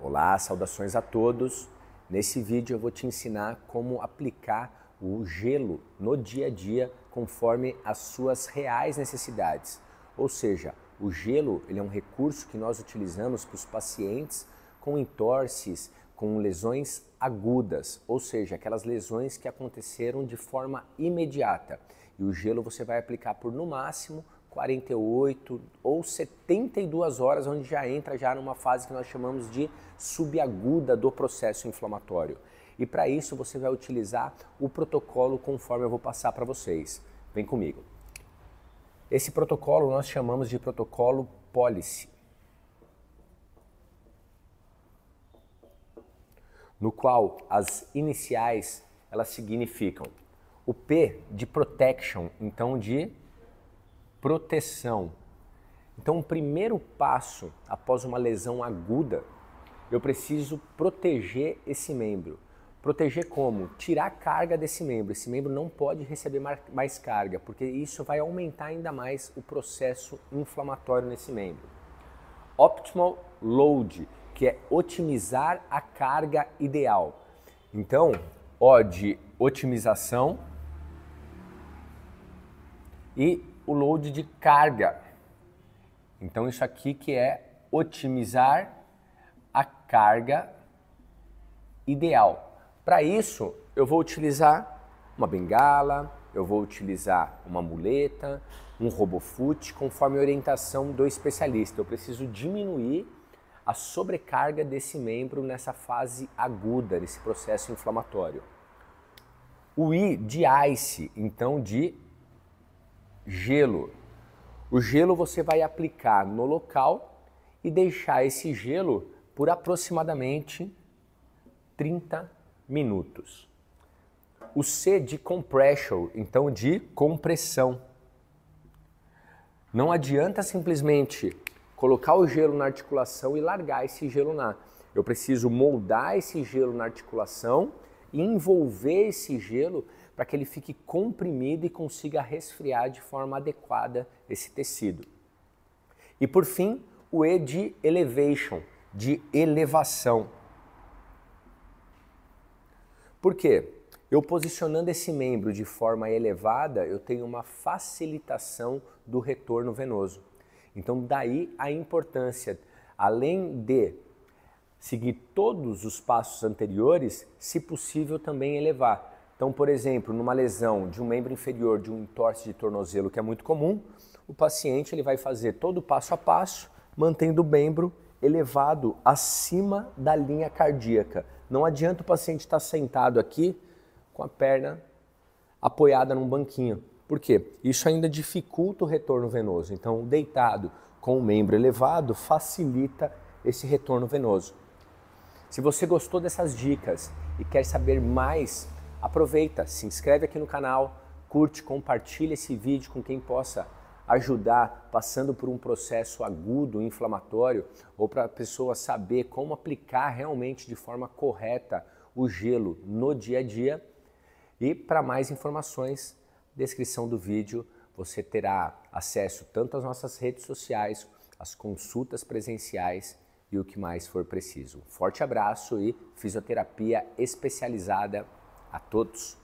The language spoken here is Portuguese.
Olá, saudações a todos. Nesse vídeo eu vou te ensinar como aplicar o gelo no dia a dia conforme as suas reais necessidades. Ou seja, o gelo ele é um recurso que nós utilizamos para os pacientes com entorses, com lesões agudas, ou seja, aquelas lesões que aconteceram de forma imediata. E o gelo você vai aplicar por no máximo 48 ou 72 horas, onde já entra já numa fase que nós chamamos de subaguda do processo inflamatório. E para isso você vai utilizar o protocolo conforme eu vou passar para vocês. Vem comigo. Esse protocolo nós chamamos de protocolo policy. No qual as iniciais elas significam o P de protection, então de proteção. Então, o primeiro passo após uma lesão aguda, eu preciso proteger esse membro. Proteger como? Tirar carga desse membro. Esse membro não pode receber mais carga, porque isso vai aumentar ainda mais o processo inflamatório nesse membro. Optimal load, que é otimizar a carga ideal. Então, O de otimização e o load de carga. Então isso aqui que é otimizar a carga ideal. Para isso, eu vou utilizar uma bengala, eu vou utilizar uma muleta, um robofoot, conforme a orientação do especialista. Eu preciso diminuir a sobrecarga desse membro nessa fase aguda, nesse processo inflamatório. O I de ICE, então de gelo. O gelo você vai aplicar no local e deixar esse gelo por aproximadamente 30 minutos. O C de compression, então de compressão. Não adianta simplesmente colocar o gelo na articulação e largar esse gelo na. Eu preciso moldar esse gelo na articulação, envolver esse gelo para que ele fique comprimido e consiga resfriar de forma adequada esse tecido. E por fim, o E de elevation, de elevação. Por quê? Eu posicionando esse membro de forma elevada, eu tenho uma facilitação do retorno venoso. Então, daí a importância, além de seguir todos os passos anteriores, se possível também elevar. Então, por exemplo, numa lesão de um membro inferior de um entorse de tornozelo, que é muito comum, o paciente ele vai fazer todo o passo a passo, mantendo o membro elevado acima da linha cardíaca. Não adianta o paciente estar tá sentado aqui com a perna apoiada num banquinho. Por quê? Isso ainda dificulta o retorno venoso. Então, deitado com o membro elevado facilita esse retorno venoso. Se você gostou dessas dicas e quer saber mais aproveita, se inscreve aqui no canal, curte, compartilha esse vídeo com quem possa ajudar passando por um processo agudo, inflamatório, ou para a pessoa saber como aplicar realmente de forma correta o gelo no dia a dia. E para mais informações, descrição do vídeo, você terá acesso tanto às nossas redes sociais, às consultas presenciais e o que mais for preciso. forte abraço e fisioterapia especializada a todos.